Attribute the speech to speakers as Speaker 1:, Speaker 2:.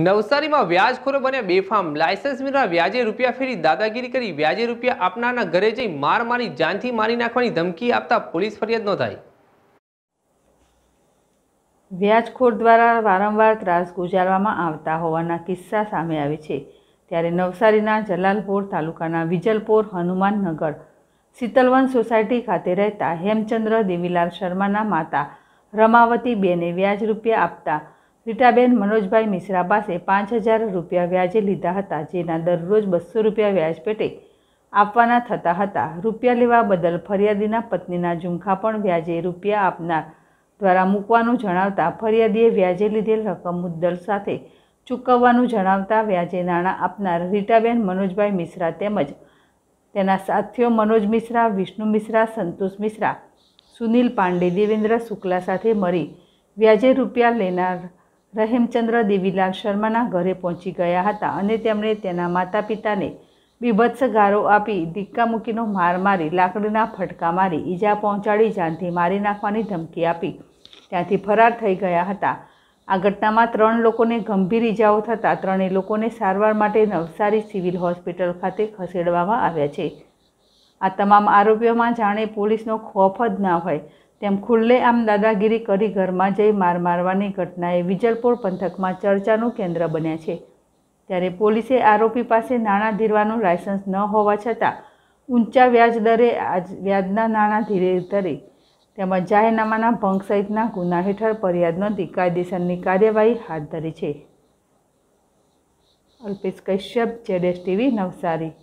Speaker 1: નવસારીમાં વ્યાજખોરો બન્યા બેફામ લાયસન્સ વિના વ્યાજે રૂપિયા ફેરી દાદાગીરી કરી વ્યાજે રૂપિયા આપનારના ઘરે જઈ માર મારી જાનથી મારી નાખવાની ધમકી આપતા પોલીસ ફરિયાદ નોંધાઈ
Speaker 2: વ્યાજખોર દ્વારા વારંવાર ત્રાસ ગુજારવામાં આવતા હોવાના કિસ્સા સામે આવે છે ત્યારે નવસારીના જલાલપોર તાલુકાના વિજલપોર હનુમાનનગર શીતલવન સોસાયટી ખાતે રહેતા હેમચંદ્ર દેવીલાલ શર્માના માતા રમાવતી બેને વ્યાજ રૂપિયા આપતા રીટાબેન મનોજભાઈ મિશ્રા પાસે પાંચ હજાર રૂપિયા વ્યાજે લીધા હતા જેના દરરોજ બસો રૂપિયા વ્યાજ પેટે આપવાના થતા હતા રૂપિયા લેવા બદલ ફરિયાદીના પત્નીના ઝુમખા પણ વ્યાજે રૂપિયા આપનાર દ્વારા મૂકવાનું જણાવતા ફરિયાદીએ વ્યાજે લીધેલ રકમ મુદ્દલ સાથે ચૂકવવાનું જણાવતા વ્યાજે નાણાં આપનાર રીટાબેન મનોજભાઈ મિશ્રા તેમજ તેના સાથીઓ મનોજ મિશ્રા વિષ્ણુ મિશ્રા સંતોષ મિશ્રા સુનિલ પાંડે દેવેન્દ્ર શુક્લા સાથે મળી વ્યાજે રૂપિયા લેનાર રહેમચંદ્ર દેવીલાલ શર્માના ઘરે પહોંચી ગયા હતા અને તેમણે તેના માતા પિતાને બીભત્સ ગારો આપી દિક્કામુકીનો માર મારી લાકડીના ફટકા મારી ઈજા પહોંચાડી જાનથી મારી નાખવાની ધમકી આપી ત્યાંથી ફરાર થઈ ગયા હતા આ ઘટનામાં ત્રણ લોકોને ગંભીર ઈજાઓ થતાં ત્રણેય લોકોને સારવાર માટે નવસારી સિવિલ હોસ્પિટલ ખાતે ખસેડવામાં આવ્યા છે આ તમામ આરોપીઓમાં જાણે પોલીસનો ખોફ જ ના હોય તેમ ખુલ્લેઆમ દાદાગીરી કરી ઘરમાં જઈ માર મારવાની ઘટનાએ વિજલપોર પંથકમાં ચર્ચાનું કેન્દ્ર બન્યા છે ત્યારે પોલીસે આરોપી પાસે નાણાં ધીરવાનું લાયસન્સ ન હોવા છતાં ઊંચા વ્યાજદરે વ્યાજના નાણાં ધીરે ધરી તેમજ જાહેરનામાના ભંગ સહિતના ગુના હેઠળ ફરિયાદ નોંધી કાયદેસરની કાર્યવાહી હાથ ધરી છે અલ્પેશ કશ્યપ જેડેશ ટીવી નવસારી